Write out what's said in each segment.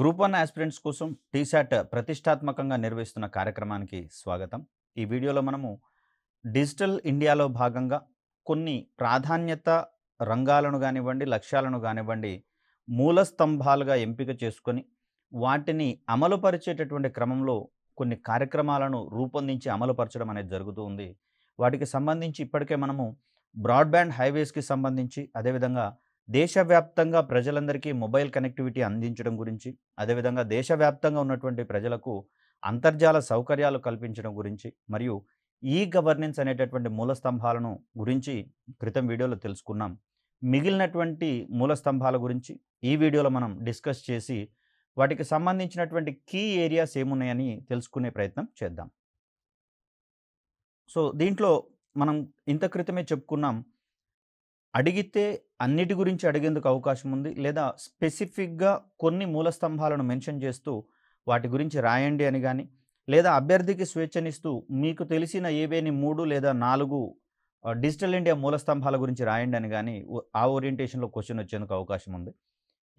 group one aspirants కోసం టీశాట్ ప్రతిష్టాత్మకంగా నిర్వహిస్తున్న కార్యక్రమానికి స్వాగతం ఈ వీడియోలో మనము డిజిటల్ ఇండియాలో భాగంగా కొన్ని ప్రాధాన్యత రంగాలను కానివ్వండి లక్ష్యాలను కానివ్వండి మూల స్తంభాలుగా ఎంపిక చేసుకొని వాటిని అమలుపరిచేటటువంటి క్రమంలో కొన్ని కార్యక్రమాలను రూపొందించి అమలుపరచడం అనేది జరుగుతూ ఉంది వాటికి సంబంధించి ఇప్పటికే మనము బ్రాడ్బ్యాండ్ హైవేస్కి సంబంధించి అదేవిధంగా దేశవ్యాప్తంగా ప్రజలందరికీ మొబైల్ కనెక్టివిటీ అందించడం గురించి అదేవిధంగా దేశవ్యాప్తంగా ఉన్నటువంటి ప్రజలకు అంతర్జాల సౌకర్యాలు కల్పించడం గురించి మరియు ఈ గవర్నెన్స్ అనేటటువంటి మూల స్తంభాలను గురించి క్రితం వీడియోలో తెలుసుకున్నాం మిగిలినటువంటి మూల స్తంభాల గురించి ఈ వీడియోలో మనం డిస్కస్ చేసి వాటికి సంబంధించినటువంటి కీ ఏరియాస్ ఏమున్నాయని తెలుసుకునే ప్రయత్నం చేద్దాం సో దీంట్లో మనం ఇంత క్రితమే చెప్పుకున్నాం అడిగితే అన్నిటి గురించి అడిగేందుకు అవకాశం ఉంది లేదా స్పెసిఫిక్గా కొన్ని మూల స్తంభాలను మెన్షన్ చేస్తూ వాటి గురించి రాయండి అని కానీ లేదా అభ్యర్థికి స్వేచ్ఛనిస్తూ మీకు తెలిసిన ఏవేని మూడు లేదా నాలుగు డిజిటల్ ఇండియా మూల స్తంభాల గురించి రాయండి అని కానీ ఆ ఓరియంటేషన్లో క్వశ్చన్ వచ్చేందుకు అవకాశం ఉంది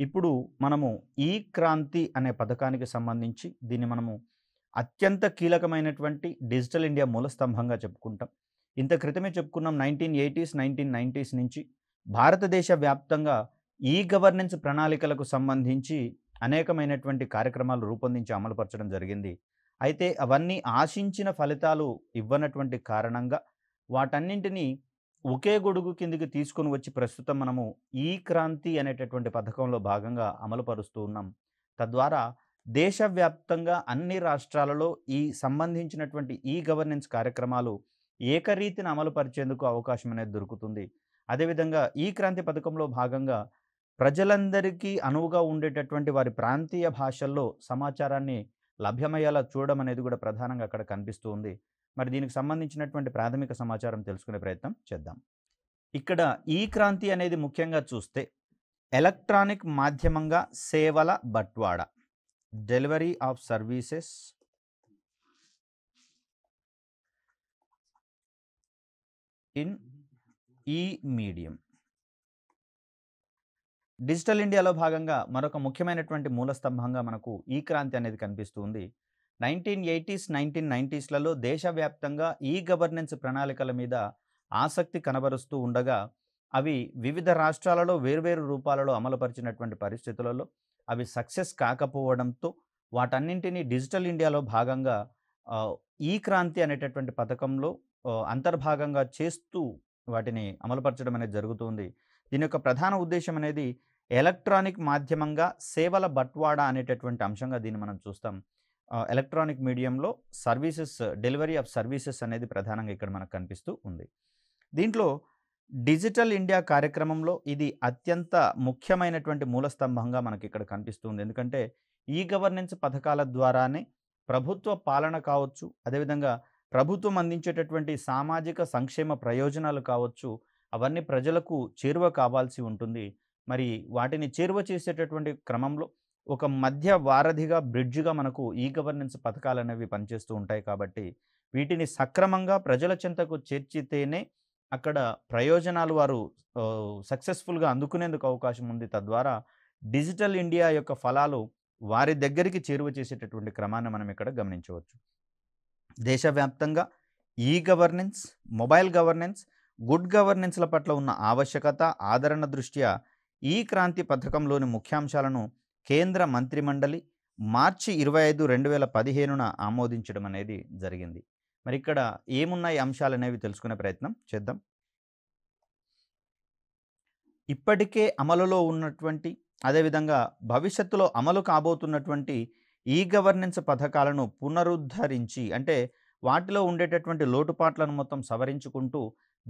ఇప్పుడు మనము ఈ క్రాంతి అనే పథకానికి సంబంధించి దీన్ని మనము అత్యంత కీలకమైనటువంటి డిజిటల్ ఇండియా మూల స్తంభంగా చెప్పుకుంటాం ఇంత క్రితమే చెప్పుకున్నాం నైన్టీన్ ఎయిటీస్ నైన్టీన్ నైంటీస్ నుంచి భారతదేశ వ్యాప్తంగా ఈ గవర్నెన్స్ ప్రణాళికలకు సంబంధించి అనేకమైనటువంటి కార్యక్రమాలు రూపొందించి అమలుపరచడం జరిగింది అయితే అవన్నీ ఆశించిన ఫలితాలు ఇవ్వనటువంటి కారణంగా వాటన్నింటినీ ఒకే గొడుగు కిందికి తీసుకుని వచ్చి ప్రస్తుతం మనము ఈ క్రాంతి అనేటటువంటి పథకంలో భాగంగా అమలుపరుస్తూ ఉన్నాం తద్వారా దేశవ్యాప్తంగా అన్ని రాష్ట్రాలలో ఈ సంబంధించినటువంటి ఈ గవర్నెన్స్ కార్యక్రమాలు ఏకరీతిని అమలు పరిచేందుకు అవకాశం అనేది దొరుకుతుంది అదేవిధంగా ఈ క్రాంతి పథకంలో భాగంగా ప్రజలందరికీ అనువుగా ఉండేటటువంటి వారి ప్రాంతీయ భాషల్లో సమాచారాన్ని లభ్యమయ్యేలా చూడడం అనేది కూడా ప్రధానంగా అక్కడ కనిపిస్తూ ఉంది మరి దీనికి సంబంధించినటువంటి ప్రాథమిక సమాచారం తెలుసుకునే ప్రయత్నం చేద్దాం ఇక్కడ ఈ క్రాంతి అనేది ముఖ్యంగా చూస్తే ఎలక్ట్రానిక్ మాధ్యమంగా సేవల బట్వాడ delivery of services in e medium digital ఇండియాలో భాగంగా మరొక ముఖ్యమైనటువంటి మూల స్తంభంగా మనకు ఈ క్రాంతి అనేది కనిపిస్తుంది నైన్టీన్ ఎయిటీస్ నైన్టీన్ నైంటీస్లలో దేశవ్యాప్తంగా ఈ గవర్నెన్స్ ప్రణాళికల మీద ఆసక్తి కనబరుస్తూ ఉండగా అవి వివిధ రాష్ట్రాలలో వేర్వేరు రూపాలలో అమలుపరిచినటువంటి పరిస్థితులలో అవి సక్సెస్ కాకపోవడంతో వాటన్నింటినీ డిజిటల్ ఇండియాలో భాగంగా ఈ క్రాంతి అనేటటువంటి పథకంలో అంతర్భాగంగా చేస్తూ వాటిని అమలుపరచడం అనేది జరుగుతుంది దీని యొక్క ప్రధాన ఉద్దేశం అనేది ఎలక్ట్రానిక్ మాధ్యమంగా సేవల బట్వాడా అనేటటువంటి అంశంగా దీన్ని మనం చూస్తాం ఎలక్ట్రానిక్ మీడియంలో సర్వీసెస్ డెలివరీ ఆఫ్ సర్వీసెస్ అనేది ప్రధానంగా ఇక్కడ మనకు కనిపిస్తూ ఉంది దీంట్లో డిజిటల్ ఇండియా కార్యక్రమంలో ఇది అత్యంత ముఖ్యమైనటువంటి మూలస్తంభంగా మనకి ఇక్కడ కనిపిస్తుంది ఎందుకంటే ఈ గవర్నెన్స్ పథకాల ద్వారానే ప్రభుత్వ పాలన కావచ్చు అదేవిధంగా ప్రభుత్వం అందించేటటువంటి సామాజిక సంక్షేమ ప్రయోజనాలు కావచ్చు అవన్నీ ప్రజలకు చేరువ కావాల్సి ఉంటుంది మరి వాటిని చేరువ చేసేటటువంటి క్రమంలో ఒక మధ్య వారధిగా బ్రిడ్జ్గా మనకు ఈ గవర్నెన్స్ పథకాలు అనేవి పనిచేస్తూ ఉంటాయి కాబట్టి వీటిని సక్రమంగా ప్రజల చెంతకు చేర్చితేనే అక్కడ ప్రయోజనాలు వారు సక్సెస్ఫుల్గా అందుకునేందుకు అవకాశం ఉంది తద్వారా డిజిటల్ ఇండియా యొక్క ఫలాలు వారి దగ్గరికి చేరువ చేసేటటువంటి క్రమాన్ని మనం ఇక్కడ గమనించవచ్చు దేశవ్యాప్తంగా e governance mobile governance good గవర్నెన్స్ల పట్ల ఉన్న ఆవశ్యకత ఆదరణ దృష్ట్యా ఈ క్రాంతి పథకంలోని ముఖ్యాంశాలను కేంద్ర మంత్రి మండలి మార్చి ఇరవై ఐదు రెండు వేల పదిహేనున ఆమోదించడం అనేది జరిగింది మరి ఇక్కడ ఏమున్నాయి అంశాలు అనేవి తెలుసుకునే ప్రయత్నం చేద్దాం ఇప్పటికే అమలులో ఉన్నటువంటి అదేవిధంగా భవిష్యత్తులో అమలు కాబోతున్నటువంటి ఈ గవర్నెన్స్ పథకాలను పునరుద్ధరించి అంటే వాటిలో ఉండేటటువంటి లోటుపాట్లను మొత్తం సవరించుకుంటూ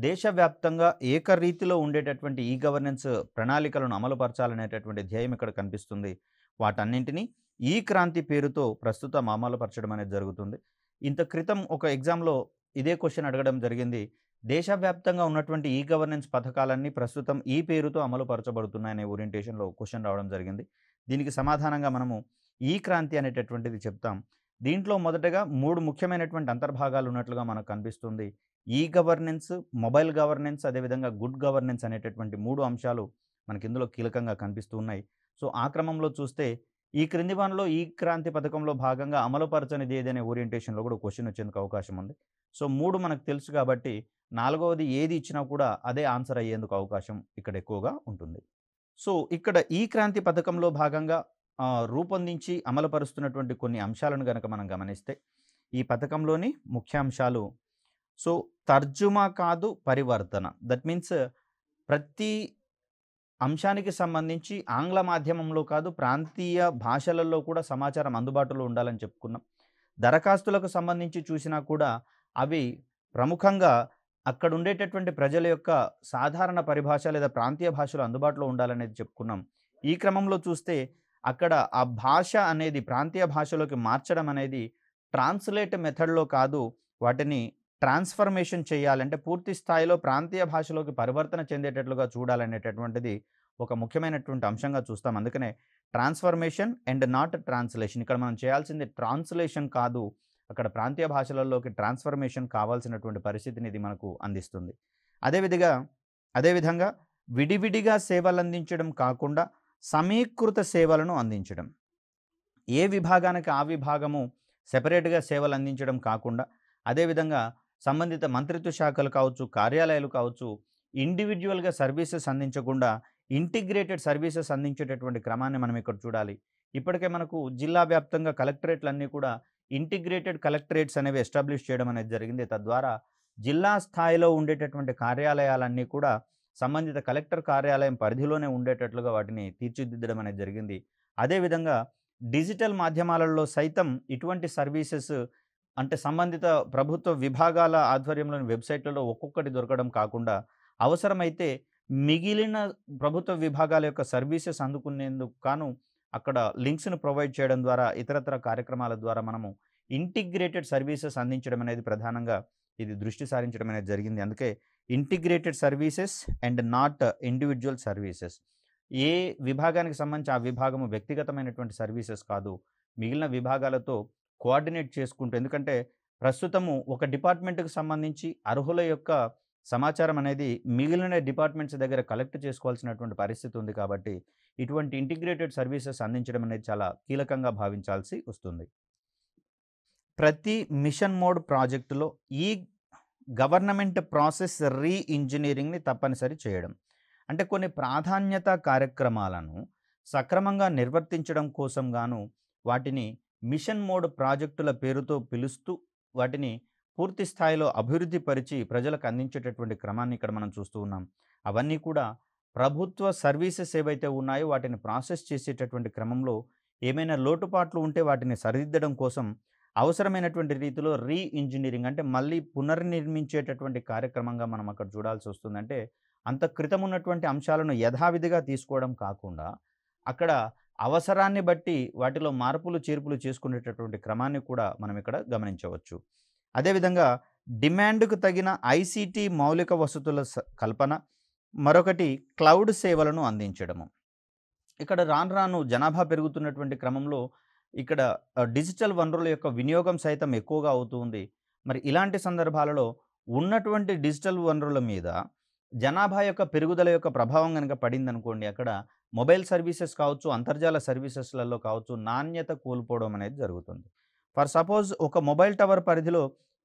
దేశవ్యాప్తంగా ఏకరీతిలో ఉండేటటువంటి ఈ గవర్నెన్స్ ప్రణాళికలను అమలుపరచాలనేటటువంటి ధ్యేయం ఇక్కడ కనిపిస్తుంది వాటన్నింటినీ ఈ క్రాంతి పేరుతో ప్రస్తుతం అమలుపరచడం అనేది జరుగుతుంది ఇంత క్రితం ఒక ఎగ్జామ్లో ఇదే క్వశ్చన్ అడగడం జరిగింది దేశవ్యాప్తంగా ఉన్నటువంటి ఈ గవర్నెన్స్ పథకాలన్నీ ప్రస్తుతం ఈ పేరుతో అమలుపరచబడుతున్నాయనే ఓరియంటేషన్లో క్వశ్చన్ రావడం జరిగింది దీనికి సమాధానంగా మనము ఈ క్రాంతి అనేటటువంటిది చెప్తాం దీంట్లో మొదటగా మూడు ముఖ్యమైనటువంటి అంతర్భాగాలు ఉన్నట్లుగా మనకు కనిపిస్తుంది ఈ గవర్నెన్స్ మొబైల్ గవర్నెన్స్ అదేవిధంగా గుడ్ గవర్నెన్స్ అనేటటువంటి మూడు అంశాలు మనకి ఇందులో కీలకంగా కనిపిస్తూ ఉన్నాయి సో ఆ క్రమంలో చూస్తే ఈ క్రింది వనలో ఈ క్రాంతి పథకంలో భాగంగా అమలుపరచనిది ఏదనే ఓరియంటేషన్లో కూడా క్వశ్చన్ వచ్చేందుకు అవకాశం ఉంది సో మూడు మనకు తెలుసు కాబట్టి నాలుగవది ఏది ఇచ్చినా కూడా అదే ఆన్సర్ అయ్యేందుకు అవకాశం ఇక్కడ ఎక్కువగా ఉంటుంది సో ఇక్కడ ఈ క్రాంతి పథకంలో భాగంగా రూపొందించి అమలుపరుస్తున్నటువంటి కొన్ని అంశాలను కనుక మనం గమనిస్తే ఈ పథకంలోని ముఖ్యాంశాలు సో తర్జుమా కాదు పరివర్తన దట్ మీన్స్ ప్రతి అంశానికి సంబంధించి ఆంగ్ల మాధ్యమంలో కాదు ప్రాంతీయ భాషలలో కూడా సమాచారం అందుబాటులో ఉండాలని చెప్పుకున్నాం దరఖాస్తులకు సంబంధించి చూసినా కూడా అవి ప్రముఖంగా అక్కడ ఉండేటటువంటి ప్రజల యొక్క సాధారణ పరిభాష లేదా ప్రాంతీయ భాషలు అందుబాటులో ఉండాలనేది చెప్పుకున్నాం ఈ క్రమంలో చూస్తే అక్కడ ఆ భాష అనేది ప్రాంతీయ భాషలోకి మార్చడం అనేది ట్రాన్స్లేట్ మెథడ్లో కాదు వాటిని ట్రాన్స్ఫర్మేషన్ చేయాలంటే పూర్తి స్థాయిలో ప్రాంతీయ భాషలోకి పరివర్తన చెందేటట్లుగా చూడాలనేటటువంటిది ఒక ముఖ్యమైనటువంటి అంశంగా చూస్తాం అందుకనే ట్రాన్స్ఫర్మేషన్ అండ్ నాట్ ట్రాన్స్లేషన్ ఇక్కడ మనం చేయాల్సింది ట్రాన్స్లేషన్ కాదు అక్కడ ప్రాంతీయ భాషలలోకి ట్రాన్స్ఫర్మేషన్ కావాల్సినటువంటి పరిస్థితిని ఇది మనకు అందిస్తుంది అదేవిధంగా అదేవిధంగా విడివిడిగా సేవలు అందించడం కాకుండా సమీకృత సేవలను అందించడం ఏ విభాగానికి ఆ విభాగము సెపరేట్గా సేవలు అందించడం కాకుండా అదేవిధంగా సంబంధిత మంత్రిత్వ శాఖలు కావచ్చు కార్యాలయాలు కావచ్చు ఇండివిజువల్గా సర్వీసెస్ అందించకుండా ఇంటిగ్రేటెడ్ సర్వీసెస్ అందించేటటువంటి క్రమాన్ని మనం ఇక్కడ చూడాలి ఇప్పటికే మనకు జిల్లా వ్యాప్తంగా కలెక్టరేట్లన్నీ కూడా ఇంటిగ్రేటెడ్ కలెక్టరేట్స్ అనేవి ఎస్టాబ్లిష్ చేయడం అనేది జరిగింది తద్వారా జిల్లా స్థాయిలో ఉండేటటువంటి కార్యాలయాలన్నీ కూడా సంబంధిత కలెక్టర్ కార్యాలయం పరిధిలోనే ఉండేటట్లుగా వాటిని తీర్చిదిద్దడం అనేది జరిగింది అదేవిధంగా డిజిటల్ మాధ్యమాలలో సైతం ఇటువంటి సర్వీసెస్ అంటే సంబంధిత ప్రభుత్వ విభాగాల ఆధ్వర్యంలోని వెబ్సైట్లలో ఒక్కొక్కటి దొరకడం కాకుండా అవసరమైతే మిగిలిన ప్రభుత్వ విభాగాల యొక్క సర్వీసెస్ అందుకునేందుకు కాను అక్కడ లింక్స్ను ప్రొవైడ్ చేయడం ద్వారా ఇతరతర కార్యక్రమాల ద్వారా మనము ఇంటిగ్రేటెడ్ సర్వీసెస్ అందించడం అనేది ప్రధానంగా ఇది దృష్టి సారించడం అనేది జరిగింది అందుకే integrated services and not individual services ఏ విభాగానికి సంబంధించి ఆ విభాగము వ్యక్తిగతమైనటువంటి సర్వీసెస్ కాదు మిగిలిన విభాగాలతో కోఆర్డినేట్ చేసుకుంటూ ఎందుకంటే ప్రస్తుతము ఒక డిపార్ట్మెంట్కి సంబంధించి అర్హుల యొక్క సమాచారం అనేది మిగిలిన డిపార్ట్మెంట్స్ దగ్గర కలెక్ట్ చేసుకోవాల్సినటువంటి పరిస్థితి ఉంది కాబట్టి ఇటువంటి ఇంటిగ్రేటెడ్ సర్వీసెస్ అందించడం అనేది చాలా కీలకంగా భావించాల్సి వస్తుంది ప్రతి మిషన్ మోడ్ ప్రాజెక్టులో ఈ గవర్నమెంట్ ప్రాసెస్ రీ ఇంజనీరింగ్ని తప్పనిసరి చేయడం అంటే కొన్ని ప్రాధాన్యత కార్యక్రమాలను సక్రమంగా నిర్వర్తించడం కోసం గాను వాటిని మిషన్ మోడ్ ప్రాజెక్టుల పేరుతో పిలుస్తూ వాటిని పూర్తి స్థాయిలో అభివృద్ధి పరిచి ప్రజలకు అందించేటటువంటి క్రమాన్ని ఇక్కడ మనం చూస్తూ ఉన్నాం అవన్నీ కూడా ప్రభుత్వ సర్వీసెస్ ఏవైతే ఉన్నాయో వాటిని ప్రాసెస్ చేసేటటువంటి క్రమంలో ఏమైనా లోటుపాట్లు ఉంటే వాటిని సరిదిద్దడం కోసం అవసరమైనటువంటి రీతిలో రీ ఇంజనీరింగ్ అంటే మళ్ళీ పునర్నిర్మించేటటువంటి కార్యక్రమంగా మనం అక్కడ చూడాల్సి వస్తుందంటే అంత క్రితం ఉన్నటువంటి అంశాలను యథావిధిగా తీసుకోవడం కాకుండా అక్కడ అవసరాన్ని బట్టి వాటిలో మార్పులు చేర్పులు చేసుకునేటటువంటి క్రమాన్ని కూడా మనం ఇక్కడ గమనించవచ్చు అదేవిధంగా డిమాండ్కు తగిన ఐసీటీ మౌలిక వసతుల కల్పన మరొకటి క్లౌడ్ సేవలను అందించడము ఇక్కడ రాను రాను జనాభా పెరుగుతున్నటువంటి క్రమంలో ఇక్కడ డిజిటల్ వనరుల యొక్క వినియోగం సైతం ఎక్కువగా అవుతుంది మరి ఇలాంటి సందర్భాలలో ఉన్నటువంటి డిజిటల్ వనరుల మీద జనాభా యొక్క పెరుగుదల యొక్క ప్రభావం కనుక పడిందనుకోండి అక్కడ మొబైల్ సర్వీసెస్ కావచ్చు అంతర్జాల సర్వీసెస్లలో కావచ్చు నాణ్యత కోల్పోవడం అనేది జరుగుతుంది ఫర్ సపోజ్ ఒక మొబైల్ టవర్ పరిధిలో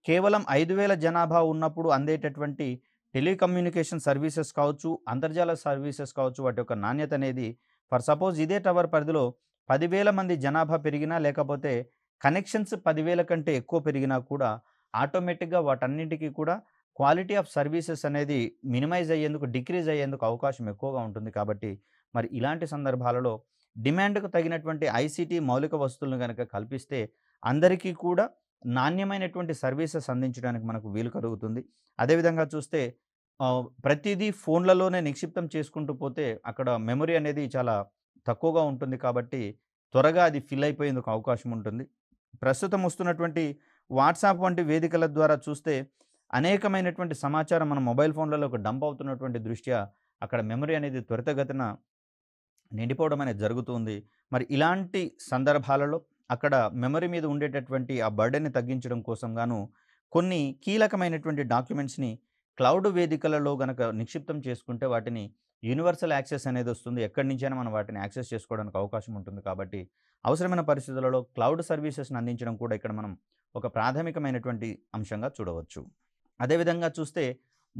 కేవలం ఐదు వేల జనాభా ఉన్నప్పుడు అందేటటువంటి టెలికమ్యూనికేషన్ సర్వీసెస్ కావచ్చు అంతర్జాల సర్వీసెస్ కావచ్చు వాటి యొక్క నాణ్యత అనేది ఫర్ సపోజ్ ఇదే టవర్ పరిధిలో పదివేల మంది జనాభా పెరిగినా లేకపోతే కనెక్షన్స్ పదివేల కంటే ఎక్కువ పెరిగినా కూడా ఆటోమేటిక్గా వాటన్నింటికి కూడా క్వాలిటీ ఆఫ్ సర్వీసెస్ అనేది మినిమైజ్ అయ్యేందుకు డిక్రీజ్ అయ్యేందుకు అవకాశం ఎక్కువగా ఉంటుంది కాబట్టి మరి ఇలాంటి సందర్భాలలో డిమాండ్కు తగినటువంటి ఐసీటీ మౌలిక వస్తువులను కనుక కల్పిస్తే అందరికీ కూడా నాణ్యమైనటువంటి సర్వీసెస్ అందించడానికి మనకు వీలు కలుగుతుంది అదేవిధంగా చూస్తే ప్రతిదీ ఫోన్లలోనే నిక్షిప్తం చేసుకుంటూ పోతే అక్కడ మెమొరీ అనేది చాలా తక్కువగా ఉంటుంది కాబట్టి త్వరగా అది ఫిల్ అయిపోయేందుకు అవకాశం ఉంటుంది ప్రస్తుతం వస్తున్నటువంటి వాట్సాప్ వంటి వేదికల ద్వారా చూస్తే అనేకమైనటువంటి సమాచారం మన మొబైల్ ఫోన్లలోకి డంప్ అవుతున్నటువంటి దృష్ట్యా అక్కడ మెమరీ అనేది త్వరితగతిన నిండిపోవడం అనేది జరుగుతుంది మరి ఇలాంటి సందర్భాలలో అక్కడ మెమరీ మీద ఉండేటటువంటి ఆ బర్డెన్ని తగ్గించడం కోసం గాను కొన్ని కీలకమైనటువంటి డాక్యుమెంట్స్ని క్లౌడ్ వేదికలలో గనక నిక్షిప్తం చేసుకుంటే వాటిని యూనివర్సల్ యాక్సెస్ అనేది వస్తుంది ఎక్కడి నుంచైనా మనం వాటిని యాక్సెస్ చేసుకోవడానికి అవకాశం ఉంటుంది కాబట్టి అవసరమైన పరిస్థితులలో క్లౌడ్ సర్వీసెస్ను అందించడం కూడా ఇక్కడ మనం ఒక ప్రాథమికమైనటువంటి అంశంగా చూడవచ్చు అదేవిధంగా చూస్తే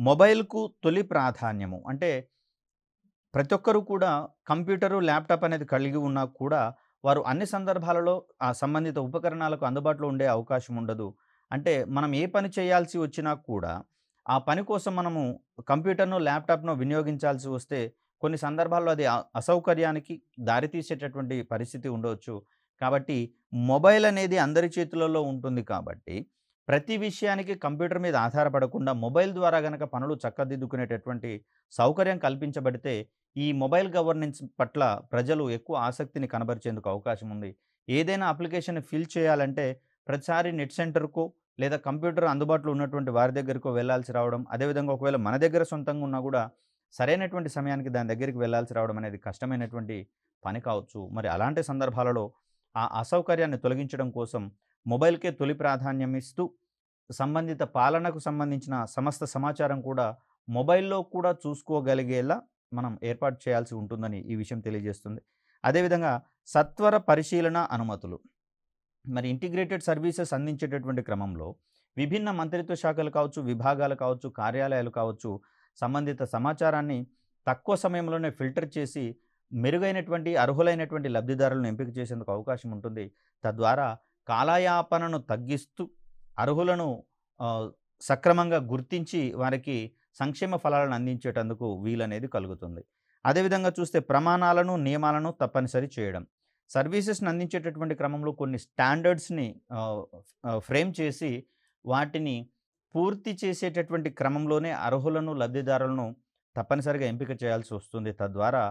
మొబైల్కు తొలి ప్రాధాన్యము అంటే ప్రతి ఒక్కరూ కూడా కంప్యూటరు ల్యాప్టాప్ అనేది కలిగి ఉన్నా కూడా వారు అన్ని సందర్భాలలో ఆ సంబంధిత ఉపకరణాలకు అందుబాటులో ఉండే అవకాశం ఉండదు అంటే మనం ఏ పని చేయాల్సి వచ్చినా కూడా ఆ పని కోసం మనము కంప్యూటర్ను ల్యాప్టాప్ను వినియోగించాల్సి వస్తే కొన్ని సందర్భాల్లో అది అసౌకర్యానికి దారితీసేటటువంటి పరిస్థితి ఉండవచ్చు కాబట్టి మొబైల్ అనేది అందరి చేతులలో ఉంటుంది కాబట్టి ప్రతి విషయానికి కంప్యూటర్ మీద ఆధారపడకుండా మొబైల్ ద్వారా గనక పనులు చక్కదిద్దుకునేటటువంటి సౌకర్యం కల్పించబడితే ఈ మొబైల్ గవర్నెన్స్ పట్ల ప్రజలు ఎక్కువ ఆసక్తిని కనబరిచేందుకు అవకాశం ఉంది ఏదైనా అప్లికేషన్ ఫిల్ చేయాలంటే ప్రతిసారి నెట్ సెంటర్కు లేదా కంప్యూటర్ అందుబాటులో ఉన్నటువంటి వారి దగ్గరకు వెళ్ళాల్సి రావడం అదేవిధంగా ఒకవేళ మన దగ్గర సొంతంగా ఉన్నా కూడా సరైనటువంటి సమయానికి దాని దగ్గరికి వెళ్ళాల్సి రావడం అనేది కష్టమైనటువంటి పని కావచ్చు మరి అలాంటి సందర్భాలలో ఆ అసౌకర్యాన్ని తొలగించడం కోసం మొబైల్కే తొలి ప్రాధాన్యం ఇస్తూ సంబంధిత పాలనకు సంబంధించిన సమస్త సమాచారం కూడా మొబైల్లో కూడా చూసుకోగలిగేలా మనం ఏర్పాటు చేయాల్సి ఉంటుందని ఈ విషయం తెలియజేస్తుంది అదేవిధంగా సత్వర పరిశీలన అనుమతులు మరి ఇంటిగ్రేటెడ్ సర్వీసెస్ అందించేటటువంటి క్రమంలో విభిన్న మంత్రిత్వ శాఖలు కావచ్చు విభాగాలు కావచ్చు కార్యాలయాలు కావచ్చు సంబంధిత సమాచారాన్ని తక్కువ సమయంలోనే ఫిల్టర్ చేసి మెరుగైనటువంటి అర్హులైనటువంటి లబ్ధిదారులను ఎంపిక చేసేందుకు అవకాశం ఉంటుంది తద్వారా కాలయాపనను తగ్గిస్తూ అర్హులను సక్రమంగా గుర్తించి వారికి సంక్షేమ ఫలాలను అందించేటందుకు వీలనేది కలుగుతుంది అదేవిధంగా చూస్తే ప్రమాణాలను నియమాలను తప్పనిసరి చేయడం సర్వీసెస్ని అందించేటటువంటి క్రమంలో కొన్ని స్టాండర్డ్స్ని ఫ్రేమ్ చేసి వాటిని పూర్తి చేసేటటువంటి క్రమంలోనే అర్హులను లబ్ధిదారులను తప్పనిసరిగా ఎంపిక చేయాల్సి వస్తుంది తద్వారా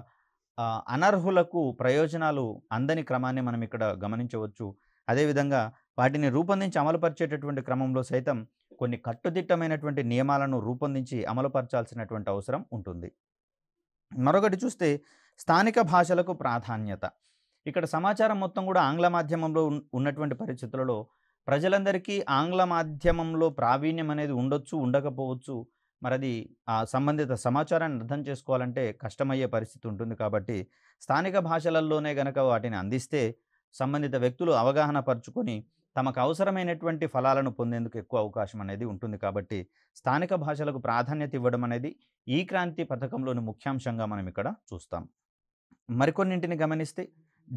అనర్హులకు ప్రయోజనాలు అందని క్రమాన్ని మనం ఇక్కడ గమనించవచ్చు అదేవిధంగా వాటిని రూపొందించి అమలుపరిచేటటువంటి క్రమంలో సైతం కొన్ని కట్టుదిట్టమైనటువంటి నియమాలను రూపొందించి అమలుపరచాల్సినటువంటి అవసరం ఉంటుంది మరొకటి చూస్తే స్థానిక భాషలకు ప్రాధాన్యత ఇక్కడ సమాచారం మొత్తం కూడా ఆంగ్ల మాధ్యమంలో ఉన్నటువంటి పరిస్థితులలో ప్రజలందరికీ ఆంగ్ల మాధ్యమంలో ప్రావీణ్యం అనేది ఉండొచ్చు ఉండకపోవచ్చు మరి అది ఆ సంబంధిత సమాచారాన్ని అర్థం చేసుకోవాలంటే కష్టమయ్యే పరిస్థితి ఉంటుంది కాబట్టి స్థానిక భాషలలోనే గనక వాటిని అందిస్తే సంబంధిత వ్యక్తులు అవగాహన పరుచుకొని తమకు అవసరమైనటువంటి ఫలాలను పొందేందుకు ఎక్కువ అవకాశం అనేది ఉంటుంది కాబట్టి స్థానిక భాషలకు ప్రాధాన్యత ఇవ్వడం అనేది ఈ క్రాంతి పథకంలోని ముఖ్యాంశంగా మనం ఇక్కడ చూస్తాం మరికొన్నింటిని గమనిస్తే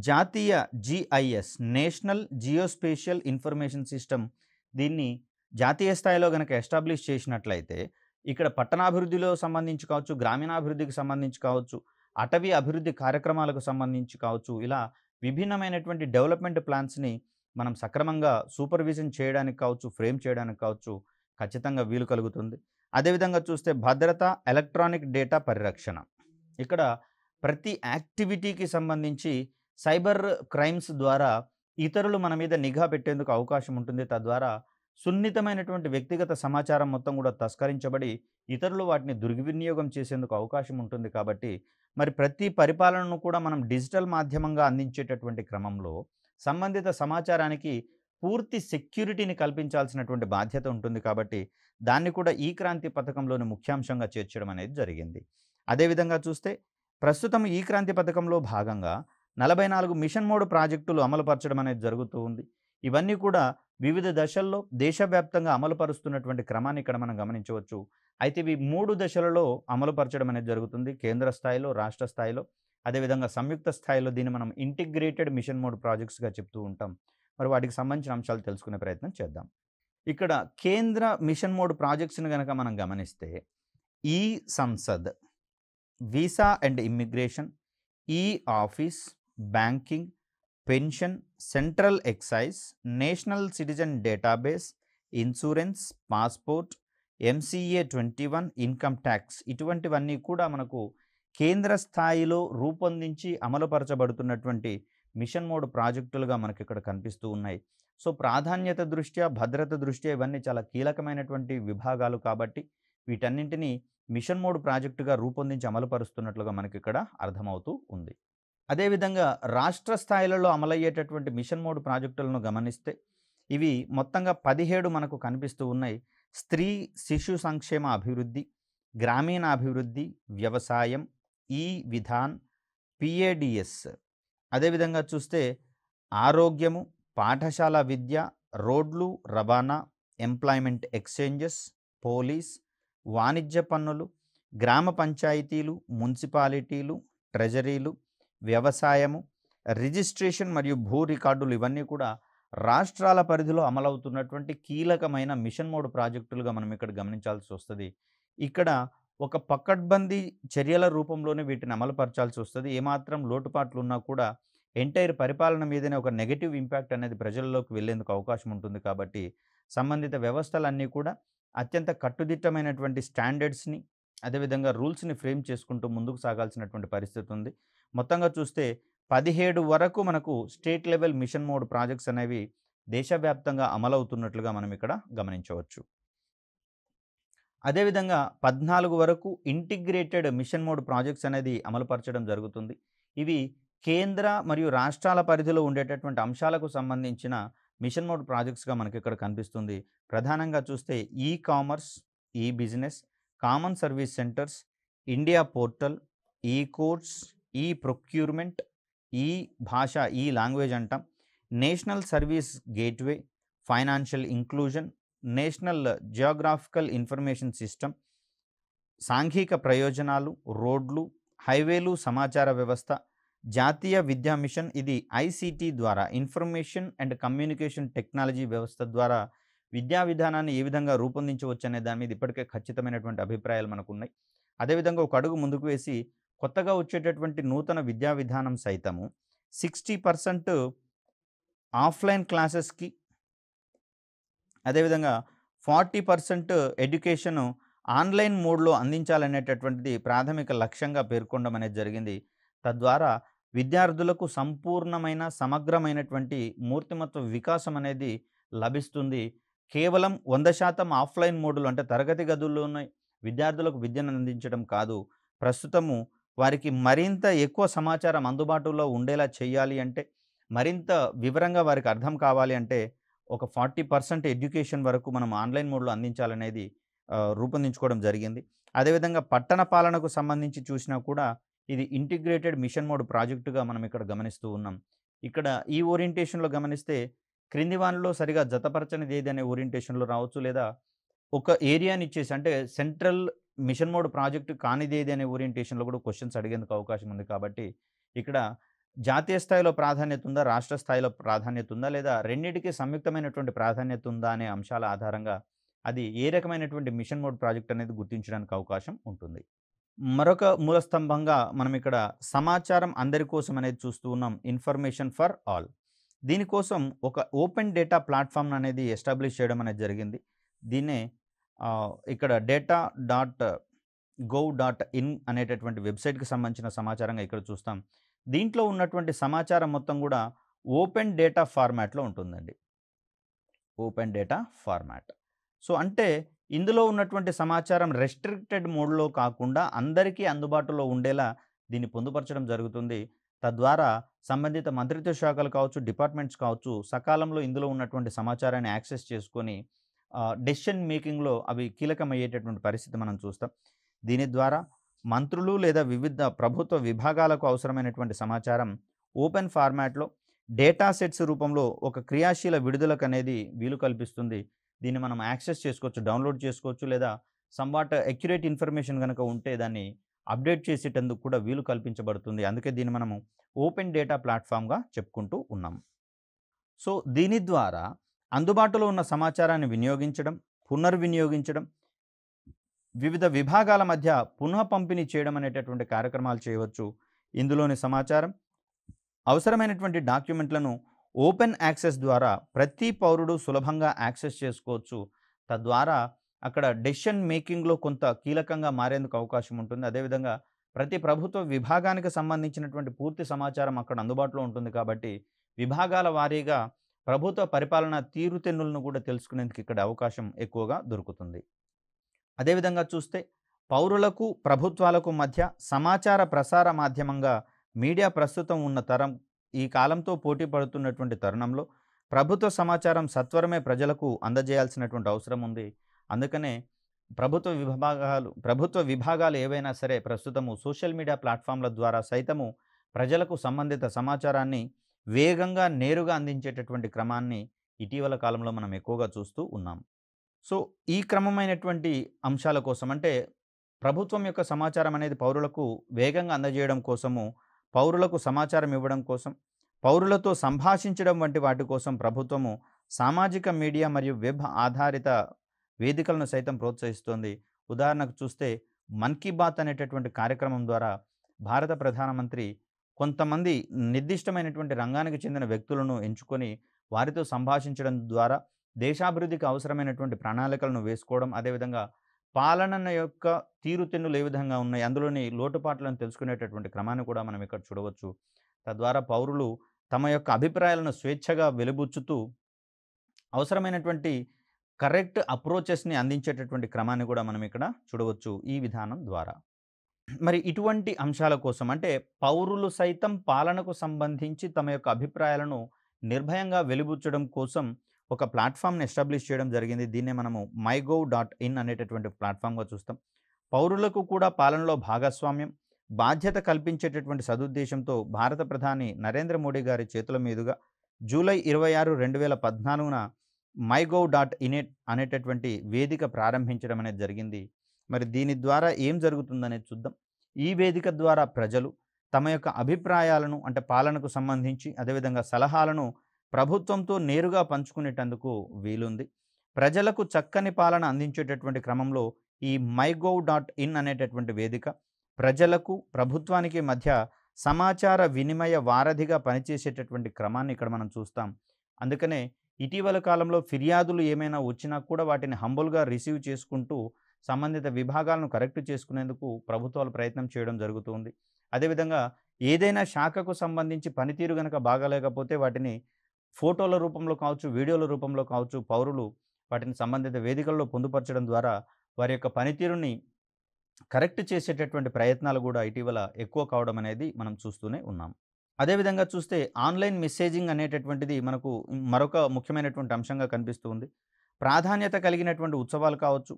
జాతీయ GIS national geospatial information system దీన్ని జాతీయ స్థాయిలో కనుక ఎస్టాబ్లిష్ చేసినట్లయితే ఇక్కడ పట్టణాభివృద్ధిలో సంబంధించి కావచ్చు గ్రామీణాభివృద్ధికి సంబంధించి కావచ్చు అటవీ అభివృద్ధి కార్యక్రమాలకు సంబంధించి కావచ్చు ఇలా విభిన్నమైనటువంటి డెవలప్మెంట్ ప్లాన్స్ని మనం సక్రమంగా సూపర్విజన్ చేయడానికి కావచ్చు ఫ్రేమ్ చేయడానికి కావచ్చు ఖచ్చితంగా వీలు కలుగుతుంది అదేవిధంగా చూస్తే భద్రత ఎలక్ట్రానిక్ డేటా పరిరక్షణ ఇక్కడ ప్రతి యాక్టివిటీకి సంబంధించి సైబర్ క్రైమ్స్ ద్వారా ఇతరులు మన మీద నిఘా పెట్టేందుకు అవకాశం ఉంటుంది తద్వారా సున్నితమైనటువంటి వ్యక్తిగత సమాచారం మొత్తం కూడా తస్కరించబడి ఇతరులు వాటిని దుర్వినియోగం చేసేందుకు అవకాశం ఉంటుంది కాబట్టి మరి ప్రతి పరిపాలనను కూడా మనం డిజిటల్ మాధ్యమంగా అందించేటటువంటి క్రమంలో సంబంధిత సమాచారానికి పూర్తి సెక్యూరిటీని కల్పించాల్సినటువంటి బాధ్యత ఉంటుంది కాబట్టి దాన్ని కూడా ఈ క్రాంతి పథకంలోని ముఖ్యాంశంగా చేర్చడం అనేది జరిగింది అదేవిధంగా చూస్తే ప్రస్తుతం ఈ క్రాంతి పథకంలో భాగంగా నలభై నాలుగు మిషన్ మోడ్ ప్రాజెక్టులు అమలుపరచడం అనేది జరుగుతూ ఉంది ఇవన్నీ కూడా వివిధ దశల్లో దేశవ్యాప్తంగా అమలుపరుస్తున్నటువంటి క్రమాన్ని ఇక్కడ మనం గమనించవచ్చు అయితే ఇవి మూడు దశలలో అమలుపరచడం అనేది జరుగుతుంది కేంద్ర స్థాయిలో రాష్ట్ర స్థాయిలో అదేవిధంగా సంయుక్త స్థాయిలో దీన్ని మనం ఇంటిగ్రేటెడ్ మిషన్ మోడ్ ప్రాజెక్ట్స్గా చెప్తూ ఉంటాం మరి వాటికి సంబంధించిన అంశాలు తెలుసుకునే ప్రయత్నం చేద్దాం ఇక్కడ కేంద్ర మిషన్ మోడ్ ప్రాజెక్ట్స్ని కనుక మనం గమనిస్తే e Sansad visa and immigration e office banking pension central excise national citizen database insurance passport MCA twenty one income tax ఇటువంటివన్నీ కూడా మనకు కేంద్ర స్థాయిలో రూపొందించి అమలుపరచబడుతున్నటువంటి మిషన్ మోడ్ ప్రాజెక్టులుగా మనకి ఇక్కడ కనిపిస్తూ ఉన్నాయి సో ప్రాధాన్యత దృష్ట్యా భద్రత దృష్ట్యా ఇవన్నీ చాలా కీలకమైనటువంటి విభాగాలు కాబట్టి వీటన్నింటినీ మిషన్ మోడ్ ప్రాజెక్టుగా రూపొందించి అమలుపరుస్తున్నట్లుగా మనకి ఇక్కడ అర్థమవుతూ ఉంది అదేవిధంగా రాష్ట్ర స్థాయిలలో అమలయ్యేటటువంటి మిషన్ మోడ్ ప్రాజెక్టులను గమనిస్తే ఇవి మొత్తంగా పదిహేడు మనకు కనిపిస్తూ ఉన్నాయి స్త్రీ శిశు సంక్షేమ అభివృద్ధి గ్రామీణ అభివృద్ధి వ్యవసాయం ఈ విధాన్ పిఏడిఎస్ అదేవిధంగా చూస్తే ఆరోగ్యము పాఠశాల విద్య రోడ్లు రవాణా ఎంప్లాయ్మెంట్ ఎక్స్చేంజెస్ పోలీస్ వాణిజ్య పన్నులు గ్రామ పంచాయతీలు మున్సిపాలిటీలు ట్రెజరీలు వ్యవసాయము రిజిస్ట్రేషన్ మరియు భూ రికార్డులు ఇవన్నీ కూడా రాష్ట్రాల పరిధిలో అమలవుతున్నటువంటి కీలకమైన మిషన్ మోడ్ ప్రాజెక్టులుగా మనం ఇక్కడ గమనించాల్సి వస్తుంది ఇక్కడ ఒక పక్కడ్బందీ చర్యల రూపంలోనే వీటిని అమలుపరచాల్సి వస్తుంది ఏమాత్రం లోటుపాట్లు ఉన్నా కూడా ఎంటైర్ పరిపాలన మీదనే ఒక నెగటివ్ ఇంపాక్ట్ అనేది ప్రజల్లోకి వెళ్లేందుకు అవకాశం ఉంటుంది కాబట్టి సంబంధిత వ్యవస్థలన్నీ కూడా అత్యంత కట్టుదిట్టమైనటువంటి స్టాండర్డ్స్ని అదేవిధంగా రూల్స్ని ఫ్రేమ్ చేసుకుంటూ ముందుకు సాగాల్సినటువంటి పరిస్థితి ఉంది మొత్తంగా చూస్తే పదిహేడు వరకు మనకు state level mission mode projects అనేవి దేశవ్యాప్తంగా అమలవుతున్నట్లుగా మనం ఇక్కడ గమనించవచ్చు అదేవిధంగా పద్నాలుగు వరకు ఇంటిగ్రేటెడ్ మిషన్ మోడ్ ప్రాజెక్ట్స్ అనేది అమలుపరచడం జరుగుతుంది ఇవి కేంద్ర మరియు రాష్ట్రాల పరిధిలో ఉండేటటువంటి అంశాలకు సంబంధించిన మిషన్ మోడ్ ప్రాజెక్ట్స్గా మనకి ఇక్కడ కనిపిస్తుంది ప్రధానంగా చూస్తే e commerce e business common service centres India portal e courts e procurement e Bhasha e language అంటాం national service gateway financial inclusion national geographical information system సాంఘిక ప్రయోజనాలు రోడ్లు హైవేలు సమాచార వ్యవస్థ జాతీయ విద్యా మిషన్ ఇది ఐసీటీ ద్వారా ఇన్ఫర్మేషన్ అండ్ కమ్యూనికేషన్ టెక్నాలజీ వ్యవస్థ ద్వారా విద్యా విధానాన్ని ఏ విధంగా రూపొందించవచ్చు అనే దాని మీద ఇప్పటికే ఖచ్చితమైనటువంటి అభిప్రాయాలు మనకు ఉన్నాయి అదేవిధంగా ఒక అడుగు ముందుకు వేసి కొత్తగా వచ్చేటటువంటి నూతన విద్యా విధానం సైతము సిక్స్టీ పర్సెంట్ ఆఫ్లైన్ క్లాసెస్కి అదేవిధంగా ఫార్టీ పర్సెంట్ ఎడ్యుకేషను ఆన్లైన్ మోడ్లో అందించాలనేటటువంటిది ప్రాథమిక లక్ష్యంగా పేర్కొనడం అనేది జరిగింది తద్వారా విద్యార్థులకు సంపూర్ణమైన సమగ్రమైనటువంటి మూర్తిమత్వ వికాసం అనేది లభిస్తుంది కేవలం వంద శాతం ఆఫ్లైన్ మోడ్లు అంటే తరగతి గదుల్లోనే విద్యార్థులకు విద్యను అందించడం కాదు ప్రస్తుతము వారికి మరింత ఎక్కువ సమాచారం అందుబాటులో ఉండేలా చేయాలి అంటే మరింత వివరంగా వారికి అర్థం కావాలి అంటే ఒక ఫార్టీ పర్సెంట్ ఎడ్యుకేషన్ వరకు మనం ఆన్లైన్ మోడ్లో అందించాలనేది రూపొందించుకోవడం జరిగింది అదేవిధంగా పట్టణ పాలనకు సంబంధించి చూసినా కూడా ఇది ఇంటిగ్రేటెడ్ మిషన్ మోడ్ ప్రాజెక్టుగా మనం ఇక్కడ గమనిస్తూ ఉన్నాం ఇక్కడ ఈ ఓరియంటేషన్లో గమనిస్తే క్రింది వానిలో సరిగా జతపరచనిది ఏది అనే ఓరియంటేషన్లో రావచ్చు లేదా ఒక ఏరియాని ఇచ్చేసి అంటే సెంట్రల్ మిషన్ మోడ్ ప్రాజెక్టు కానిదేది అనే ఓరియంటేషన్లో కూడా క్వశ్చన్స్ అడిగేందుకు అవకాశం ఉంది కాబట్టి ఇక్కడ జాతీయ స్థాయిలో ప్రాధాన్యత ఉందా రాష్ట్ర స్థాయిలో ప్రాధాన్యత ఉందా లేదా రెండింటికి సంయుక్తమైనటువంటి ప్రాధాన్యత ఉందా అనే అంశాల ఆధారంగా అది ఏ రకమైనటువంటి మిషన్ మోడ్ ప్రాజెక్ట్ అనేది గుర్తించడానికి అవకాశం ఉంటుంది మరొక మూలస్తంభంగా మనం ఇక్కడ సమాచారం అందరి కోసం అనేది చూస్తూ ఉన్నాం ఇన్ఫర్మేషన్ ఫర్ ఆల్ దీనికోసం ఒక ఓపెన్ డేటా ప్లాట్ఫామ్ అనేది ఎస్టాబ్లిష్ చేయడం అనేది జరిగింది దీన్నే ఇక్కడ data dot gov dot in అనేటటువంటి వెబ్సైట్కి సంబంధించిన సమాచారంగా ఇక్కడ చూస్తాం దీంట్లో ఉన్నటువంటి సమాచారం మొత్తం కూడా ఓపెన్ డేటా ఫార్మాట్లో ఉంటుందండి ఓపెన్ డేటా ఫార్మాట్ సో అంటే ఇందులో ఉన్నటువంటి సమాచారం రెస్ట్రిక్టెడ్ మోడ్లో కాకుండా అందరికీ అందుబాటులో ఉండేలా దీన్ని పొందుపరచడం జరుగుతుంది తద్వారా సంబంధిత మంత్రిత్వ శాఖలు కావచ్చు డిపార్ట్మెంట్స్ కావచ్చు సకాలంలో ఇందులో ఉన్నటువంటి సమాచారాన్ని యాక్సెస్ చేసుకొని డెసిషన్ మేకింగ్లో అవి కీలకమయ్యేటటువంటి పరిస్థితి మనం చూస్తాం దీని ద్వారా మంత్రులు లేదా వివిధ ప్రభుత్వ విభాగాలకు అవసరమైనటువంటి సమాచారం ఓపెన్ ఫార్మాట్లో డేటా సెట్స్ రూపంలో ఒక క్రియాశీల విడుదలకు అనేది వీలు కల్పిస్తుంది దీన్ని మనం యాక్సెస్ చేసుకోవచ్చు డౌన్లోడ్ చేసుకోవచ్చు లేదా సంవాట్ అక్యురేట్ ఇన్ఫర్మేషన్ కనుక ఉంటే దాన్ని అప్డేట్ చేసేటందుకు కూడా వీలు కల్పించబడుతుంది అందుకే దీన్ని మనము ఓపెన్ డేటా ప్లాట్ఫామ్గా చెప్పుకుంటూ ఉన్నాం సో దీని ద్వారా అందుబాటులో ఉన్న సమాచారాన్ని వినియోగించడం పునర్వినియోగించడం వివిధ విభాగాల మధ్య పునః పంపిణీ చేయడం అనేటటువంటి కార్యక్రమాలు చేయవచ్చు ఇందులోని సమాచారం అవసరమైనటువంటి డాక్యుమెంట్లను ఓపెన్ యాక్సెస్ ద్వారా ప్రతి పౌరుడు సులభంగా యాక్సెస్ చేసుకోవచ్చు తద్వారా అక్కడ డెసిషన్ మేకింగ్లో కొంత కీలకంగా మారేందుకు అవకాశం ఉంటుంది అదేవిధంగా ప్రతి ప్రభుత్వ విభాగానికి సంబంధించినటువంటి పూర్తి సమాచారం అక్కడ అందుబాటులో ఉంటుంది కాబట్టి విభాగాల వారీగా ప్రభుత్వ పరిపాలన తీరుతెన్నులను కూడా తెలుసుకునేందుకు ఇక్కడ అవకాశం ఎక్కువగా దొరుకుతుంది అదేవిధంగా చూస్తే పౌరులకు ప్రభుత్వాలకు మధ్య సమాచార ప్రసార మాధ్యమంగా మీడియా ప్రస్తుతం ఉన్న తరం ఈ కాలంతో పోటీ పడుతున్నటువంటి తరుణంలో ప్రభుత్వ సమాచారం సత్వరమే ప్రజలకు అందజేయాల్సినటువంటి అవసరం ఉంది అందుకనే ప్రభుత్వ విభాగాలు ప్రభుత్వ విభాగాలు ఏవైనా సరే ప్రస్తుతము సోషల్ మీడియా ప్లాట్ఫామ్ల ద్వారా సైతము ప్రజలకు సంబంధిత సమాచారాన్ని వేగంగా నేరుగా అందించేటటువంటి క్రమాన్ని ఇటీవల కాలంలో మనం ఎక్కువగా చూస్తూ ఉన్నాం సో ఈ క్రమమైనటువంటి అంశాల కోసం అంటే ప్రభుత్వం యొక్క సమాచారం అనేది పౌరులకు వేగంగా అందజేయడం కోసము పౌరులకు సమాచారం ఇవ్వడం కోసం పౌరులతో సంభాషించడం వంటి వాటి కోసం ప్రభుత్వము సామాజిక మీడియా మరియు వెబ్ ఆధారిత వేదికలను సైతం ప్రోత్సహిస్తోంది ఉదాహరణకు చూస్తే మన్ కీ బాత్ అనేటటువంటి కార్యక్రమం ద్వారా భారత ప్రధానమంత్రి కొంతమంది నిర్దిష్టమైనటువంటి రంగానికి చెందిన వ్యక్తులను ఎంచుకొని వారితో సంభాషించడం ద్వారా దేశాభివృద్ధికి అవసరమైనటువంటి ప్రణాళికలను వేసుకోవడం అదేవిధంగా పాలన యొక్క తీరుతెన్నులు ఏ విధంగా ఉన్నాయి అందులోని లోటుపాట్లను తెలుసుకునేటటువంటి క్రమాన్ని కూడా మనం ఇక్కడ చూడవచ్చు తద్వారా పౌరులు తమ యొక్క అభిప్రాయాలను స్వేచ్ఛగా వెలుబుచ్చుతూ అవసరమైనటువంటి కరెక్ట్ అప్రోచెస్ని అందించేటటువంటి క్రమాన్ని కూడా మనం ఇక్కడ చూడవచ్చు ఈ విధానం ద్వారా మరి ఇటువంటి అంశాల కోసం అంటే పౌరులు సైతం పాలనకు సంబంధించి తమ యొక్క అభిప్రాయాలను నిర్భయంగా వెలిబుచ్చడం కోసం ఒక ప్లాట్ఫామ్ని ఎస్టాబ్లిష్ చేయడం జరిగింది దీన్నే మనము మైగోవ్ డాట్ ఇన్ అనేటటువంటి ప్లాట్ఫామ్గా చూస్తాం పౌరులకు కూడా పాలనలో భాగస్వామ్యం బాధ్యత కల్పించేటటువంటి సదుద్దేశంతో భారత ప్రధాని నరేంద్ర మోడీ గారి చేతుల మీదుగా జూలై ఇరవై ఆరు రెండు వేల పద్నాలుగున మైగోవ్ డాట్ ఇన్ అనేటటువంటి వేదిక ప్రారంభించడం అనేది జరిగింది మరి దీని ద్వారా ఏం జరుగుతుందనేది చూద్దాం ఈ వేదిక ద్వారా ప్రజలు తమ యొక్క అభిప్రాయాలను అంటే పాలనకు సంబంధించి అదేవిధంగా సలహాలను ప్రభుత్వంతో నేరుగా పంచుకునేటందుకు వీలుంది ప్రజలకు చక్కని పాలన అందించేటటువంటి క్రమంలో ఈ మైగోవ్ డాట్ ఇన్ అనేటటువంటి వేదిక ప్రజలకు ప్రభుత్వానికి మధ్య సమాచార వినిమయ వారధిగా పనిచేసేటటువంటి క్రమాన్ని ఇక్కడ మనం చూస్తాం అందుకనే ఇటీవల కాలంలో ఫిర్యాదులు ఏమైనా వచ్చినా కూడా వాటిని హంబుల్గా రిసీవ్ చేసుకుంటూ సంబంధిత విభాగాలను కరెక్ట్ చేసుకునేందుకు ప్రభుత్వాలు ప్రయత్నం చేయడం జరుగుతుంది అదేవిధంగా ఏదైనా శాఖకు సంబంధించి పనితీరు గనక బాగాలేకపోతే వాటిని ఫోటోల రూపంలో కావచ్చు వీడియోల రూపంలో కావచ్చు పౌరులు వాటిని సంబంధిత వేదికల్లో పొందుపరచడం ద్వారా వారి యొక్క పనితీరుని కరెక్ట్ చేసేటటువంటి ప్రయత్నాలు కూడా ఇటీవల ఎక్కువ కావడం అనేది మనం చూస్తూనే ఉన్నాం అదేవిధంగా చూస్తే ఆన్లైన్ మెసేజింగ్ అనేటటువంటిది మనకు మరొక ముఖ్యమైనటువంటి అంశంగా కనిపిస్తుంది ప్రాధాన్యత కలిగినటువంటి ఉత్సవాలు కావచ్చు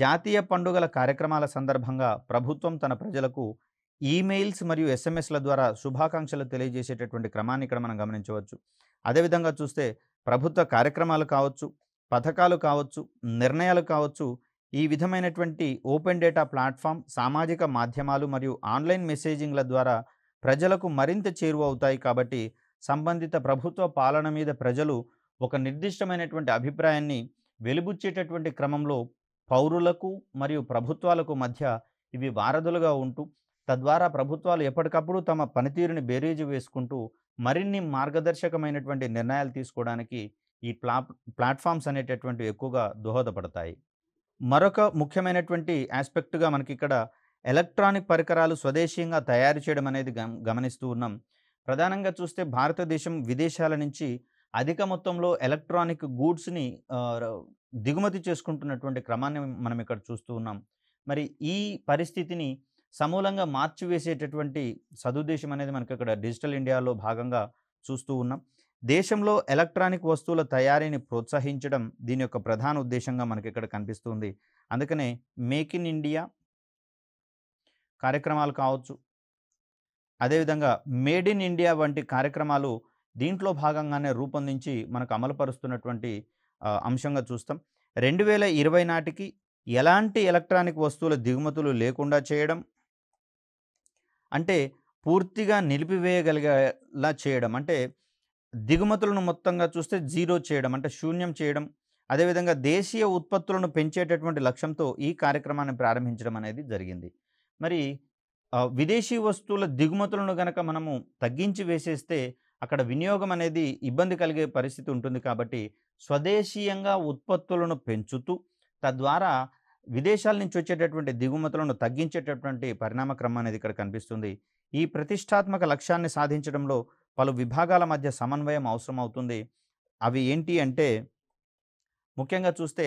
జాతీయ పండుగల కార్యక్రమాల సందర్భంగా ప్రభుత్వం తన ప్రజలకు ఈమెయిల్స్ మరియు ఎస్ఎంఎస్ల ద్వారా శుభాకాంక్షలు తెలియజేసేటటువంటి క్రమాన్ని ఇక్కడ మనం గమనించవచ్చు అదేవిధంగా చూస్తే ప్రభుత్వ కార్యక్రమాలు కావచ్చు పథకాలు కావచ్చు నిర్ణయాలు కావచ్చు ఈ విధమైనటువంటి ఓపెన్ డేటా ప్లాట్ఫామ్ సామాజిక మాధ్యమాలు మరియు ఆన్లైన్ మెసేజింగ్ల ద్వారా ప్రజలకు మరింత చేరువ అవుతాయి కాబట్టి సంబంధిత ప్రభుత్వ పాలన మీద ప్రజలు ఒక నిర్దిష్టమైనటువంటి అభిప్రాయాన్ని వెలుబుచ్చేటటువంటి క్రమంలో పౌరులకు మరియు ప్రభుత్వాలకు మధ్య ఇవి వారధులుగా ఉంటూ తద్వారా ప్రభుత్వాలు ఎప్పటికప్పుడు తమ పనితీరుని బేరీజు వేసుకుంటూ మరిన్ని మార్గదర్శకమైనటువంటి నిర్ణయాలు తీసుకోవడానికి ఈ ప్లా ప్లాట్ఫామ్స్ అనేటటువంటి ఎక్కువగా దోహదపడతాయి మరొక ముఖ్యమైనటువంటి ఆస్పెక్ట్గా మనకి ఇక్కడ ఎలక్ట్రానిక్ పరికరాలు స్వదేశీయంగా తయారు చేయడం అనేది గమనిస్తూ ఉన్నాం ప్రధానంగా చూస్తే భారతదేశం విదేశాల నుంచి అధిక మొత్తంలో ఎలక్ట్రానిక్ గూడ్స్ని దిగుమతి చేసుకుంటున్నటువంటి క్రమాన్ని మనం ఇక్కడ చూస్తూ ఉన్నాం మరి ఈ పరిస్థితిని సమూలంగా మార్చివేసేటటువంటి సదుద్దేశం అనేది మనకి ఇక్కడ డిజిటల్ ఇండియాలో భాగంగా చూస్తూ ఉన్నాం దేశంలో ఎలక్ట్రానిక్ వస్తువుల తయారీని ప్రోత్సహించడం దీని యొక్క ప్రధాన ఉద్దేశంగా మనకి ఇక్కడ కనిపిస్తుంది అందుకనే మేక్ ఇన్ ఇండియా కార్యక్రమాలు కావచ్చు అదేవిధంగా మేడ్ ఇన్ ఇండియా వంటి కార్యక్రమాలు దీంట్లో భాగంగానే రూపొందించి మనకు అమలుపరుస్తున్నటువంటి అంశంగా చూస్తాం రెండు వేల ఇరవై నాటికి ఎలాంటి ఎలక్ట్రానిక్ వస్తువుల దిగుమతులు లేకుండా చేయడం అంటే పూర్తిగా నిలిపివేయగలిగేలా చేయడం అంటే దిగుమతులను మొత్తంగా చూస్తే జీరో చేయడం అంటే శూన్యం చేయడం అదేవిధంగా దేశీయ ఉత్పత్తులను పెంచేటటువంటి లక్ష్యంతో ఈ కార్యక్రమాన్ని ప్రారంభించడం అనేది జరిగింది మరి విదేశీ వస్తువుల దిగుమతులను గనక మనము తగ్గించి వేసేస్తే అక్కడ వినియోగం అనేది ఇబ్బంది కలిగే పరిస్థితి ఉంటుంది కాబట్టి స్వదేశీయంగా ఉత్పత్తులను పెంచుతూ తద్వారా విదేశాల నుంచి వచ్చేటటువంటి దిగుమతులను తగ్గించేటటువంటి పరిణామక్రమం అనేది ఇక్కడ కనిపిస్తుంది ఈ ప్రతిష్టాత్మక లక్ష్యాన్ని సాధించడంలో పలు విభాగాల మధ్య సమన్వయం అవసరమవుతుంది అవి ఏంటి అంటే ముఖ్యంగా చూస్తే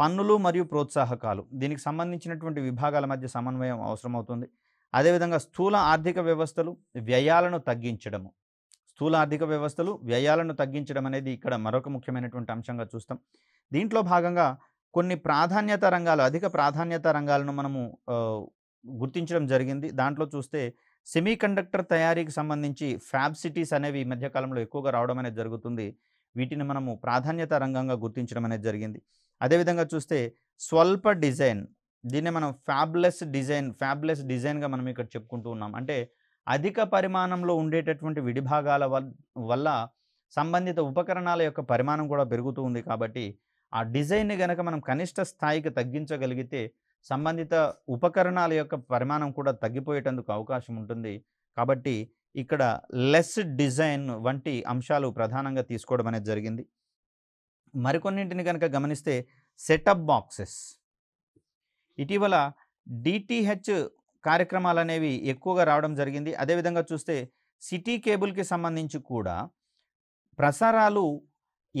పన్నులు మరియు ప్రోత్సాహకాలు దీనికి సంబంధించినటువంటి విభాగాల మధ్య సమన్వయం అవసరమవుతుంది అదేవిధంగా స్థూల ఆర్థిక వ్యవస్థలు వ్యయాలను తగ్గించడము స్థూల ఆర్థిక వ్యవస్థలు వ్యయాలను తగ్గించడం అనేది ఇక్కడ మరొక ముఖ్యమైనటువంటి అంశంగా చూస్తాం దీంట్లో భాగంగా కొన్ని ప్రాధాన్యత రంగాలు అధిక ప్రాధాన్యత రంగాలను మనము గుర్తించడం జరిగింది దాంట్లో చూస్తే సెమీ కండక్టర్ తయారీకి సంబంధించి ఫ్యాబ్ సిటీస్ అనేవి ఈ మధ్యకాలంలో ఎక్కువగా రావడం అనేది జరుగుతుంది వీటిని మనము ప్రాధాన్యత రంగంగా గుర్తించడం అనేది జరిగింది అదేవిధంగా చూస్తే స్వల్ప డిజైన్ దీన్నే మనం ఫ్యాబ్లెస్ డిజైన్ ఫ్యాబ్లెస్ డిజైన్గా మనం ఇక్కడ చెప్పుకుంటూ ఉన్నాం అంటే అధిక పరిమాణంలో ఉండేటటువంటి విడిభాగాల వల్ల సంబంధిత ఉపకరణాల యొక్క పరిమాణం కూడా పెరుగుతూ ఉంది కాబట్టి ఆ డిజైన్ని గనక మనం కనిష్ట స్థాయికి తగ్గించగలిగితే సంబంధిత ఉపకరణాల యొక్క పరిమాణం కూడా తగ్గిపోయేటందుకు అవకాశం ఉంటుంది కాబట్టి ఇక్కడ లెస్ డిజైన్ వంటి అంశాలు ప్రధానంగా తీసుకోవడం అనేది జరిగింది మరికొన్నింటిని కనుక గమనిస్తే సెటప్ బాక్సెస్ ఇటీవల డిటిహెచ్ కార్యక్రమాలు అనేవి ఎక్కువగా రావడం జరిగింది అదేవిధంగా చూస్తే సిటీ కేబుల్కి సంబంధించి కూడా ప్రసారాలు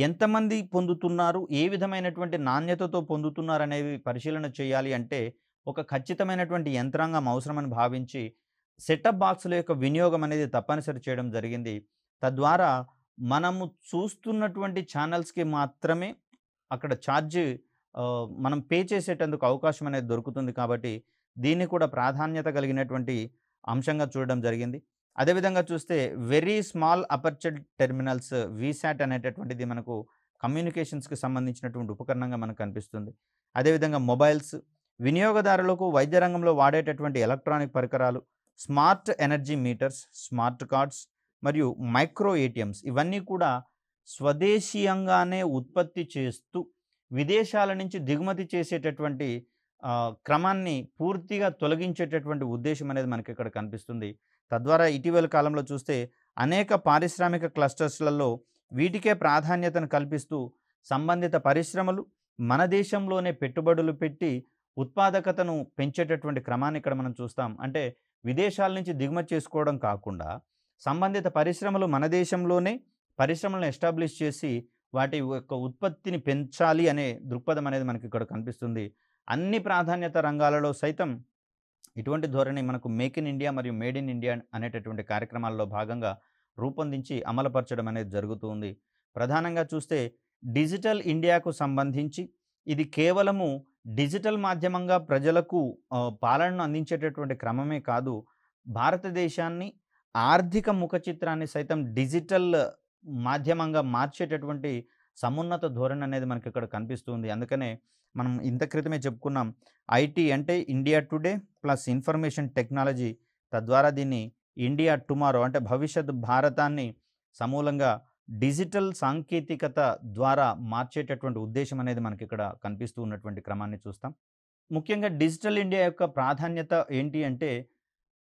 ఎంతమంది పొందుతున్నారు ఏ విధమైనటువంటి నాణ్యతతో పొందుతున్నారు అనేవి పరిశీలన చేయాలి అంటే ఒక ఖచ్చితమైనటువంటి యంత్రాంగం అవసరమని భావించి సెటప్ బాక్సుల యొక్క వినియోగం అనేది తప్పనిసరి చేయడం జరిగింది తద్వారా మనము చూస్తున్నటువంటి ఛానల్స్కి మాత్రమే అక్కడ ఛార్జ్ మనం పే చేసేటందుకు అవకాశం అనేది దొరుకుతుంది కాబట్టి దీన్ని కూడా ప్రాధాన్యత కలిగినటువంటి అంశంగా చూడడం జరిగింది అదేవిధంగా చూస్తే very small aperture terminals VSAT అనేటటువంటిది మనకు కమ్యూనికేషన్స్కి సంబంధించినటువంటి ఉపకరణంగా మనకు కనిపిస్తుంది అదేవిధంగా మొబైల్స్ వినియోగదారులకు వైద్య రంగంలో వాడేటటువంటి ఎలక్ట్రానిక్ పరికరాలు smart energy meters smart cards మరియు మైక్రో ఏటీఎంస్ ఇవన్నీ కూడా స్వదేశీయంగానే ఉత్పత్తి చేస్తూ విదేశాల నుంచి దిగుమతి చేసేటటువంటి క్రమాన్ని పూర్తిగా తొలగించేటటువంటి ఉద్దేశం అనేది మనకి ఇక్కడ కనిపిస్తుంది తద్వారా ఇటీవల కాలంలో చూస్తే అనేక పారిశ్రామిక క్లస్టర్స్లలో వీటికే ప్రాధాన్యతను కల్పిస్తూ సంబంధిత పరిశ్రమలు మన దేశంలోనే పెట్టుబడులు పెట్టి ఉత్పాదకతను పెంచేటటువంటి క్రమాన్ని ఇక్కడ మనం చూస్తాం అంటే విదేశాల నుంచి దిగుమతి చేసుకోవడం కాకుండా సంబంధిత పరిశ్రమలు మన దేశంలోనే పరిశ్రమలను ఎస్టాబ్లిష్ చేసి వాటి యొక్క ఉత్పత్తిని పెంచాలి అనే దృక్పథం అనేది మనకి ఇక్కడ కనిపిస్తుంది అన్ని ప్రాధాన్యత రంగాలలో సైతం ఇటువంటి ధోరణి మనకు మేక్ ఇన్ ఇండియా మరియు మేడ్ ఇన్ ఇండియా అనేటటువంటి కార్యక్రమాల్లో భాగంగా రూపొందించి అమలుపరచడం అనేది జరుగుతుంది ప్రధానంగా చూస్తే డిజిటల్ ఇండియాకు సంబంధించి ఇది కేవలము డిజిటల్ మాధ్యమంగా ప్రజలకు పాలనను అందించేటటువంటి క్రమమే కాదు భారతదేశాన్ని ఆర్థిక ముఖ చిత్రాన్ని సైతం డిజిటల్ మాధ్యమంగా మార్చేటటువంటి సమున్నత ధోరణి అనేది మనకి ఇక్కడ కనిపిస్తుంది అందుకనే మనం ఇంత క్రితమే చెప్పుకున్నాం ఐటీ అంటే India today plus information technology తద్వారా దీన్ని ఇండియా టుమారో అంటే భవిష్యత్ భారతాన్ని సమూలంగా డిజిటల్ సాంకేతికత ద్వారా మార్చేటటువంటి ఉద్దేశం అనేది మనకి ఇక్కడ కనిపిస్తూ ఉన్నటువంటి క్రమాన్ని చూస్తాం ముఖ్యంగా డిజిటల్ ఇండియా యొక్క ప్రాధాన్యత ఏంటి అంటే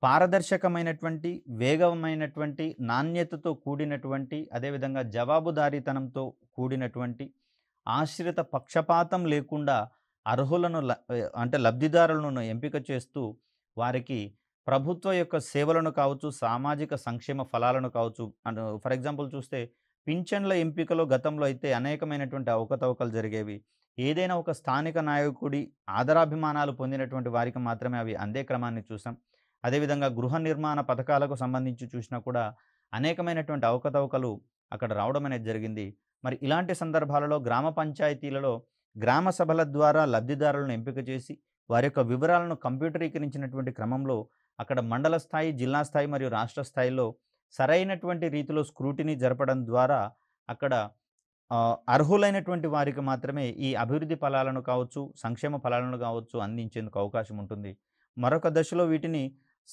పారదర్శకమైనటువంటి వేగమైనటువంటి నాణ్యతతో కూడినటువంటి అదేవిధంగా జవాబుదారీతనంతో కూడినటువంటి ఆశ్రిత పక్షపాతం లేకుండా అర్హులను అంటే లబ్ధిదారులను ఎంపిక చేస్తూ వారికి ప్రభుత్వ యొక్క సేవలను కావచ్చు సామాజిక సంక్షేమ ఫలాలను కావచ్చు ఫర్ ఎగ్జాంపుల్ చూస్తే పింఛన్ల ఎంపికలో గతంలో అయితే అనేకమైనటువంటి అవకతవకలు జరిగేవి ఏదైనా ఒక స్థానిక నాయకుడి ఆదరాభిమానాలు పొందినటువంటి వారికి మాత్రమే అవి అందే క్రమాన్ని చూసాం అదేవిధంగా గృహ నిర్మాణ పథకాలకు సంబంధించి చూసినా కూడా అనేకమైనటువంటి అవకతవకలు అక్కడ రావడం అనేది జరిగింది మరి ఇలాంటి సందర్భాలలో గ్రామ పంచాయతీలలో గ్రామ సభల ద్వారా లబ్ధిదారులను ఎంపిక చేసి వారి యొక్క వివరాలను కంప్యూటరీకరించినటువంటి క్రమంలో అక్కడ మండల స్థాయి జిల్లా స్థాయి మరియు రాష్ట్ర స్థాయిలో సరైనటువంటి రీతిలో స్క్రూటినీ జరపడం ద్వారా అక్కడ అర్హులైనటువంటి వారికి మాత్రమే ఈ అభివృద్ధి ఫలాలను కావచ్చు సంక్షేమ ఫలాలను కావచ్చు అందించేందుకు అవకాశం ఉంటుంది మరొక దశలో వీటిని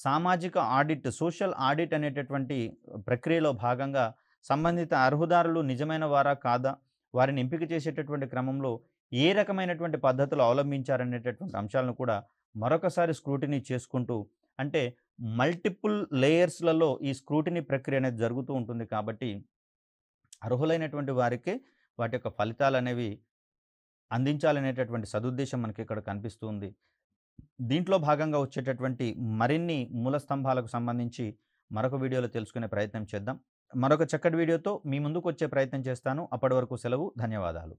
సామాజిక ఆడిట్ సోషల్ ఆడిట్ అనేటటువంటి ప్రక్రియలో భాగంగా సంబంధిత అర్హుదారులు నిజమైన వారా కాదా వారిని ఎంపిక చేసేటటువంటి క్రమంలో ఏ రకమైనటువంటి పద్ధతులు అవలంబించారనేటటువంటి అంశాలను కూడా మరొకసారి స్క్రూటినీ చేసుకుంటూ అంటే మల్టిపుల్ లేయర్స్లలో ఈ స్క్రూటినీ ప్రక్రియ అనేది జరుగుతూ ఉంటుంది కాబట్టి అర్హులైనటువంటి వారికి వాటి యొక్క ఫలితాలు అనేవి అందించాలనేటటువంటి సదుద్దేశం మనకి ఇక్కడ కనిపిస్తుంది దీంట్లో భాగంగా వచ్చేటటువంటి మరిన్ని మూల స్తంభాలకు సంబంధించి మరొక వీడియోలో తెలుసుకునే ప్రయత్నం చేద్దాం మరొక చక్కటి వీడియోతో మీ ముందుకు వచ్చే ప్రయత్నం చేస్తాను అప్పటి వరకు సెలవు ధన్యవాదాలు